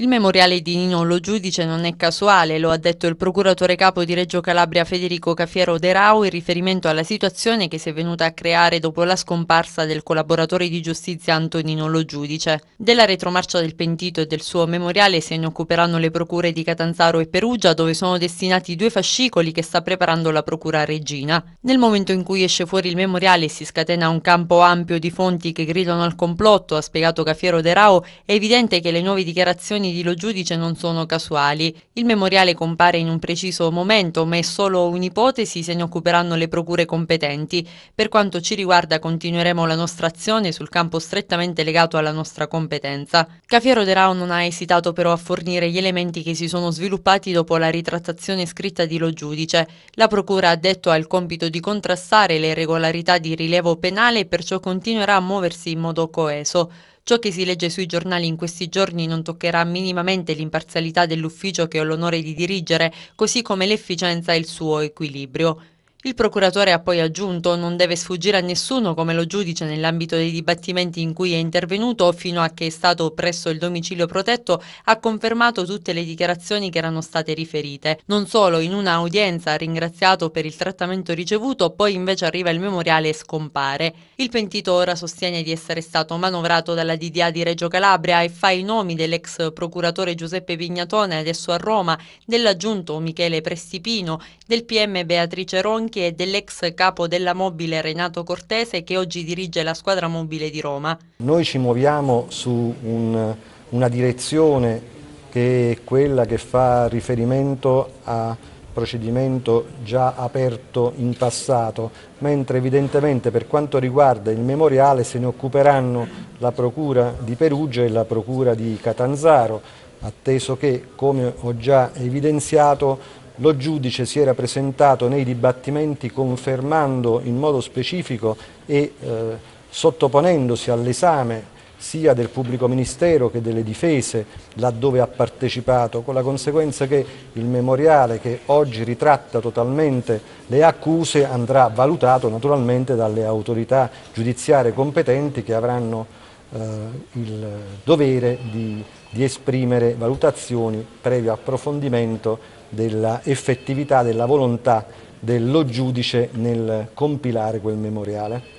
Il memoriale di Nino Lo Giudice non è casuale, lo ha detto il procuratore capo di Reggio Calabria Federico Cafiero De Rau in riferimento alla situazione che si è venuta a creare dopo la scomparsa del collaboratore di giustizia Antonino Lo Giudice. Della retromarcia del pentito e del suo memoriale se ne occuperanno le procure di Catanzaro e Perugia dove sono destinati due fascicoli che sta preparando la procura Regina. Nel momento in cui esce fuori il memoriale si scatena un campo ampio di fonti che gridano al complotto, ha spiegato Cafiero De Rau, è evidente che le nuove dichiarazioni azioni di Lo Giudice non sono casuali. Il memoriale compare in un preciso momento, ma è solo un'ipotesi se ne occuperanno le procure competenti. Per quanto ci riguarda continueremo la nostra azione sul campo strettamente legato alla nostra competenza. Cafiero De Rao non ha esitato però a fornire gli elementi che si sono sviluppati dopo la ritrattazione scritta di Lo Giudice. La procura ha detto ha il compito di contrastare le irregolarità di rilievo penale e perciò continuerà a muoversi in modo coeso. Ciò che si legge sui giornali in questi giorni non toccherà minimamente l'imparzialità dell'ufficio che ho l'onore di dirigere, così come l'efficienza e il suo equilibrio. Il procuratore ha poi aggiunto non deve sfuggire a nessuno come lo giudice nell'ambito dei dibattimenti in cui è intervenuto fino a che è stato presso il domicilio protetto ha confermato tutte le dichiarazioni che erano state riferite. Non solo, in un'audienza ha ringraziato per il trattamento ricevuto, poi invece arriva il memoriale e scompare. Il pentito ora sostiene di essere stato manovrato dalla DDA di Reggio Calabria e fa i nomi dell'ex procuratore Giuseppe Vignatone adesso a Roma, dell'aggiunto Michele Prestipino, del PM Beatrice Ronchi Bianchi e dell'ex capo della mobile Renato Cortese che oggi dirige la squadra mobile di Roma. Noi ci muoviamo su un, una direzione che è quella che fa riferimento a procedimento già aperto in passato, mentre evidentemente per quanto riguarda il memoriale se ne occuperanno la Procura di Perugia e la Procura di Catanzaro, atteso che, come ho già evidenziato, lo giudice si era presentato nei dibattimenti confermando in modo specifico e eh, sottoponendosi all'esame sia del pubblico ministero che delle difese laddove ha partecipato, con la conseguenza che il memoriale che oggi ritratta totalmente le accuse andrà valutato naturalmente dalle autorità giudiziarie competenti che avranno eh, il dovere di, di esprimere valutazioni previo approfondimento della effettività, della volontà dello giudice nel compilare quel memoriale.